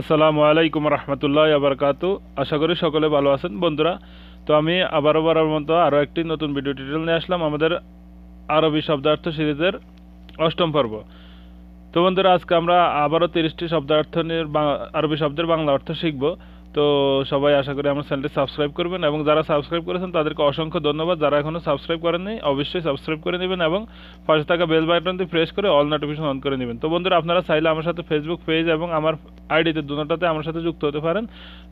আসসালামু আলাইকুম রহমতুল্লাহ আবরকাত আশা করি সকলে ভালো আছেন বন্ধুরা তো আমি আবারও বারার মতো আরও একটি নতুন ভিডিও টিউটোরিয়াল নিয়ে আসলাম আমাদের আরবি শব্দার্থ সিরিজের অষ্টম পর্ব তো বন্ধুরা আজকে আমরা আবারও তিরিশটি শব্দার্থ নিয়ে আরবি শব্দের বাংলা অর্থ শিখব তো সবাই আশা করি আমার চ্যানেলটি সাবস্ক্রাইব করবেন এবং যারা সাবস্ক্রাইব করেছেন তাদেরকে অসংখ্য ধন্যবাদ যারা এখনও সাবস্ক্রাইব করেননি অবশ্যই সাবস্ক্রাইব করে নেবেন এবং পাশে থাকা বেল বাটনটি প্রেস করে অল নোটিফিকেশন অন করে নেবেন তো বন্ধুরা আপনারা চাইলে আমার সাথে ফেসবুক পেজ এবং আমার আইডিতে দুটাতে আমার সাথে যুক্ত হতে পারেন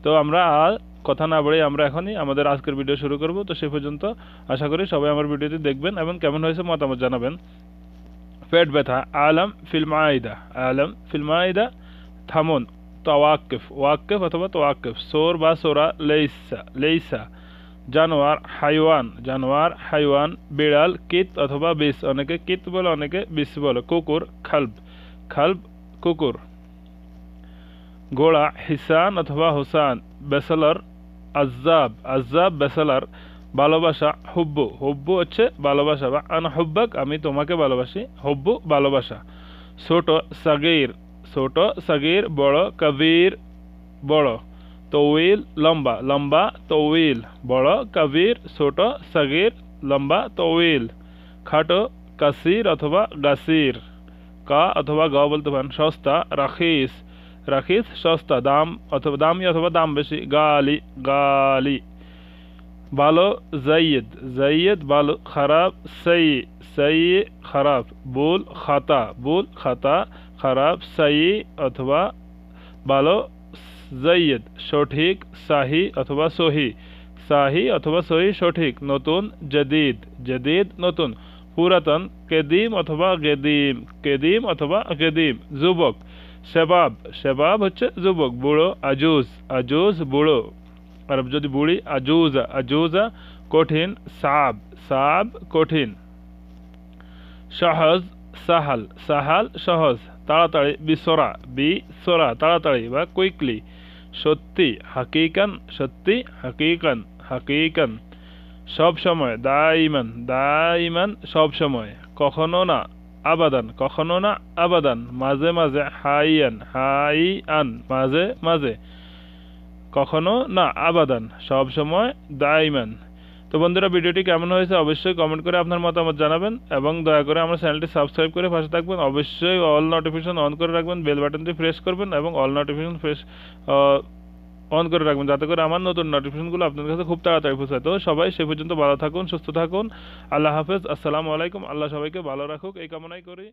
তো আমরা আর কথা না বলেই আমরা এখনই আমাদের আজকের ভিডিও শুরু করব তো সে পর্যন্ত আশা করি সবাই আমার ভিডিওটি দেখবেন এবং কেমন হয়েছে মতামত জানাবেন পেট ব্যথা আলম ফিল্মায়দা আলম ফিল্মায়দা থামুন তওয়াকিফ ওয়াকিফ অথবা তোয়াকিফ সোর বা সোরা লেইসা লেইসা জানোয়ার হাইওয়ান জানোয়ার হাইওয়ান বিড়াল কিত অথবা বিষ অনেকে কিত বলে অনেকে বিষ বলে কুকুর খাল্ব খাল্ব কুকুর ঘোড়া হিসান অথবা হুসান বেসলার আজাব আজাব বেসলার ভালোবাসা হুব্বু হুব্বু হচ্ছে ভালোবাসা বা আন হুব্বাক আমি তোমাকে ভালোবাসি হুব্বু ভালোবাসা ছোট সাগির ছোট সগির বড় কবির বড় তৌইল লম্বা লম্বা তৌইল বড় কবির ছোট সগির লম্বা তৌইল খাটো কাসির অথবা গাসির কা অথবা গ বলতে পারেন সস্তা রাখিস রাখিস সস্তা দাম অথবা দামি অথবা দাম বেশি গালি গালি ভালো জাইয়েদ জাইয়েদ ভালো খারাপ সই সই খারাপ বুল খাতা বুল খাতা খারাপ সাই অথবা ভালো জাইয়েদ সঠিক সাহি অথবা সহি সাহি অথবা সহি সঠিক নতুন জদিদ জদিদ নতুন পুরাতন কেদিম অথবা গেদিম কেদিম অথবা গেদিম যুবক শেবাব শেবাব হচ্ছে যুবক বুড়ো আজুজ আজুজ বুড়ো আর যদি বুড়ি আজুজ আজুজ কঠিন সাব সাব কঠিন সহজ সাহাল সাহাল সহজ তাড়াতাড়ি বিসরা বি তাড়াতাড়ি বা কুইকলি সত্যি হাকিকান সত্যি হাকিকান হাকিকান সব সময় দাইমান দাইমান সব সময় কখনো না আবাদান কখনো না আবাদান মাঝে মাঝে হাইয়ান হাই আন মাঝে মাঝে কখনো না আবাদান সব সময় দাইমান তো বন্ধুরা ভিডিওটি কেমন হয়েছে অবশ্যই কমেন্ট করে আপনার মতামত জানাবেন এবং দয়া করে আমার চ্যানেলটি সাবস্ক্রাইব করে পাশে থাকবেন অবশ্যই অল নোটিফিকেশন অন করে রাখবেন বেল বাটনটি প্রেস করবেন এবং অল নোটিফিকেশন প্রেস অন করে রাখবেন যাতে করে আমার নতুন নোটিফিকেশনগুলো আপনার কাছে খুব তাড়াতাড়ি পৌঁছায় তো সবাই সে পর্যন্ত ভালো থাকুন সুস্থ থাকুন আল্লাহ হাফেজ আসসালামু আলাইকুম আল্লাহ সবাইকে ভালো রাখুক এই কামনাই করি